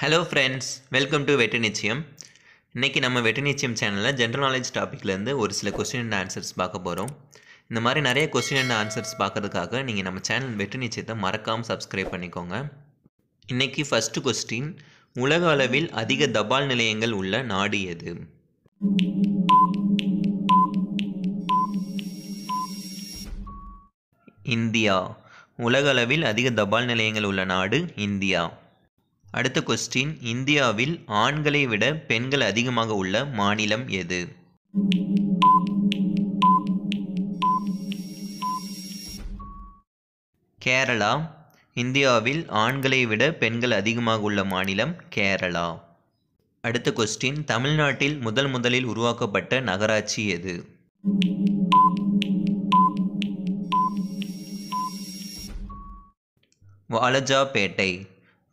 hello friends welcome to வெட்டு நிச்சயம் இன்றைக்கி நம்ம வெட்டு நிச்சயம் சேனலில் ஜென்ரல் நாலேஜ் டாப்பிக்லேருந்து ஒரு சில கொஸ்டின் அண்ட் ஆன்சர்ஸ் பார்க்க போகிறோம் இந்த மாதிரி நிறைய கொஸ்டின் அண்ட் ஆன்சர்ஸ் பார்க்குறதுக்காக நீங்கள் நம்ம சேனல் வெட்டு நிச்சயத்தை மறக்காமல் சப்ஸ்கிரைப் பண்ணிக்கோங்க இன்றைக்கி ஃபஸ்ட்டு கொஸ்டின் உலக அளவில் அதிக தபால் நிலையங்கள் உள்ள நாடு எது இந்தியா உலகளவில் அதிக தபால் நிலையங்கள் உள்ள நாடு இந்தியா அடுத்த கொஸ்டின் இந்தியாவில் ஆண்களை விட பெண்கள் அதிகமாக உள்ள மாநிலம் எது கேரளா இந்தியாவில் ஆண்களை விட பெண்கள் அதிகமாக உள்ள மாநிலம் கேரளா அடுத்த கொஸ்டின் தமிழ்நாட்டில் முதல் முதலில் உருவாக்கப்பட்ட நகராட்சி எது வாலஜாபேட்டை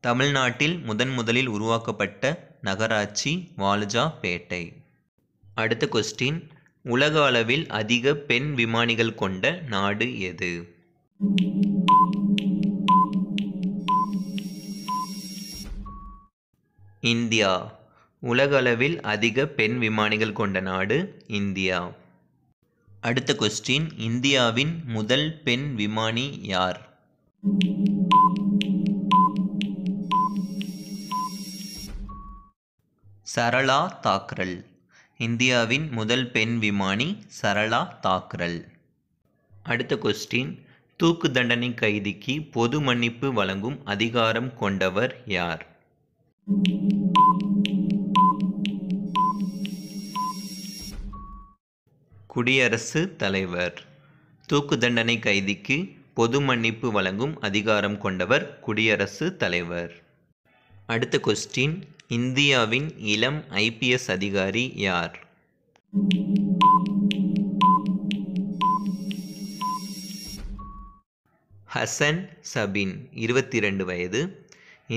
தமிழ்நாட்டில் முதன் முதலில் உருவாக்கப்பட்ட நகராட்சி வாலுஜாபேட்டை அடுத்த கொஸ்டின் உலக அளவில் அதிக பெண் விமானிகள் கொண்ட நாடு எது இந்தியா உலகளவில் அதிக பெண் விமானிகள் கொண்ட நாடு இந்தியா அடுத்த கொஸ்டின் இந்தியாவின் முதல் பெண் விமானி யார் சரளா தாக்கரல் இந்தியாவின் முதல் பெண் விமானி சரளா தாக்கரல் அடுத்த கொஸ்டின் தூக்கு தண்டனை கைதிக்கு பொது மன்னிப்பு வழங்கும் அதிகாரம் கொண்டவர் யார் குடியரசு தலைவர் தூக்கு தண்டனை கைதிக்கு பொது மன்னிப்பு வழங்கும் அதிகாரம் கொண்டவர் குடியரசு தலைவர் அடுத்த கொஸ்டின் இந்தியாவின் இளம் ஐபிஎஸ் அதிகாரி யார் ஹசன் சபின் இருபத்தி ரெண்டு வயது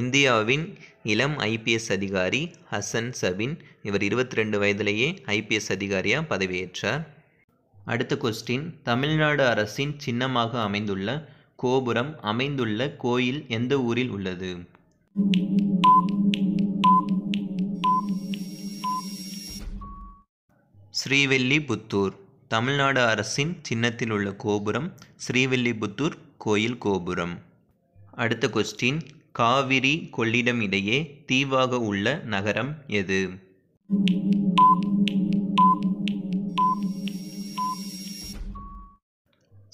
இந்தியாவின் இளம் ஐபிஎஸ் அதிகாரி ஹசன் சபின் இவர் இருபத்தி ரெண்டு வயதிலேயே ஐபிஎஸ் அதிகாரியாக பதவியேற்றார் அடுத்த கொஸ்டின் தமிழ்நாடு அரசின் சின்னமாக அமைந்துள்ள கோபுரம் அமைந்துள்ள கோயில் எந்த ஊரில் உள்ளது ஸ்ரீவெல்லிபுத்தூர் தமிழ்நாடு அரசின் சின்னத்தில் உள்ள கோபுரம் ஸ்ரீவெல்லிபுத்தூர் கோயில் கோபுரம் அடுத்த கொஸ்டின் காவிரி கொள்ளிடம் இடையே தீவாக உள்ள நகரம் எது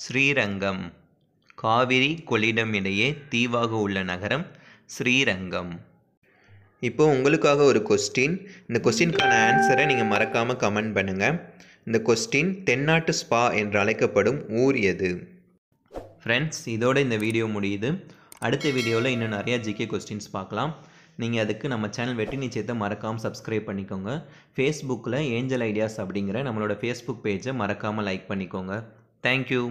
ஸ்ரீரங்கம் காவிரி கொள்ளிடம் இடையே தீவாக உள்ள நகரம் ஸ்ரீரங்கம் இப்போது உங்களுக்காக ஒரு கொஸ்டின் இந்த கொஸ்டினுக்கான ஆன்சரை நீங்கள் மறக்காமல் கமெண்ட் பண்ணுங்கள் இந்த கொஸ்டின் தென்னாட்டு ஸ்பா என்று அழைக்கப்படும் ஊர் எது ஃப்ரெண்ட்ஸ் இதோட இந்த வீடியோ முடியுது அடுத்த வீடியோவில் இன்னும் நிறையா ஜிகே கொஸ்டின்ஸ் பார்க்கலாம் நீங்கள் அதுக்கு நம்ம சேனல் வெட்டி நிச்சயத்தை மறக்காமல் சப்ஸ்கிரைப் பண்ணிக்கோங்க ஃபேஸ்புக்கில் ஏஞ்சல் ஐடியாஸ் அப்படிங்கிற நம்மளோட ஃபேஸ்புக் பேஜை மறக்காமல் லைக் பண்ணிக்கோங்க தேங்க்யூ